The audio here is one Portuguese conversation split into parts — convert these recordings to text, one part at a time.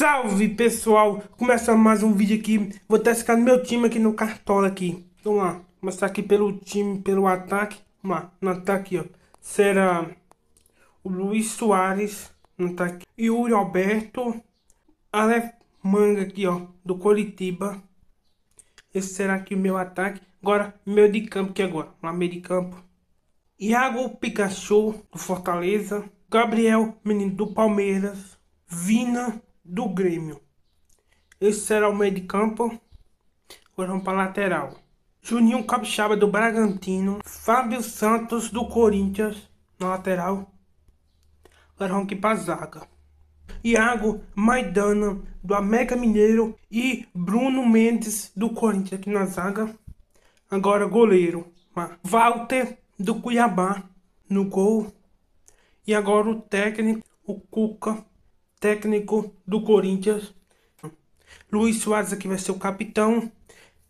Salve pessoal, começa mais um vídeo aqui Vou testar meu time aqui no Cartola aqui Vamos lá, começar aqui pelo time, pelo ataque Vamos lá, no ataque ó Será o Luiz Soares no ataque Yuri Alberto Aleph Manga aqui ó, do Coritiba Esse será aqui o meu ataque Agora, meio de campo aqui agora lá, meio de campo Iago Pikachu, do Fortaleza Gabriel, menino do Palmeiras Vina do Grêmio. Esse será o meio de campo. Agora vamos para a lateral. Juninho Capixaba do Bragantino. Fábio Santos do Corinthians na lateral. Agora vamos aqui para a zaga. Iago Maidana do América Mineiro e Bruno Mendes do Corinthians aqui na zaga. Agora goleiro. Walter do Cuiabá no gol. E agora o técnico, o Cuca técnico do Corinthians. Luiz Soares aqui vai ser o capitão.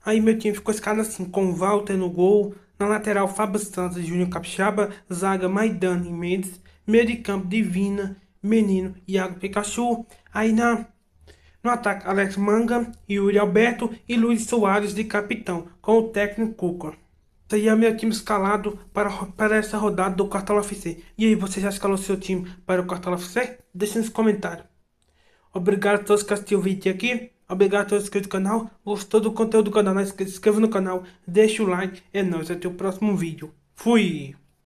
Aí meu time ficou escada assim, com Walter no gol, na lateral Fábio Santos, Júnior Capixaba, zaga Maidana e Mendes, meio de campo Divina, Menino, Iago Pikachu. Aí na no ataque Alex Manga, Yuri Alberto e Luiz Soares de capitão, com o técnico Cuca. Tayami tá time escalado para, para essa rodada do Cartola FC. E aí, você já escalou seu time para o Cartola FC? Deixe nos comentários. Obrigado a todos que assistiram o vídeo aqui. Obrigado a todos que inscritos no canal. Gostou do conteúdo do canal? Não se inscreva no canal, deixa o like. e é nós até o próximo vídeo. Fui!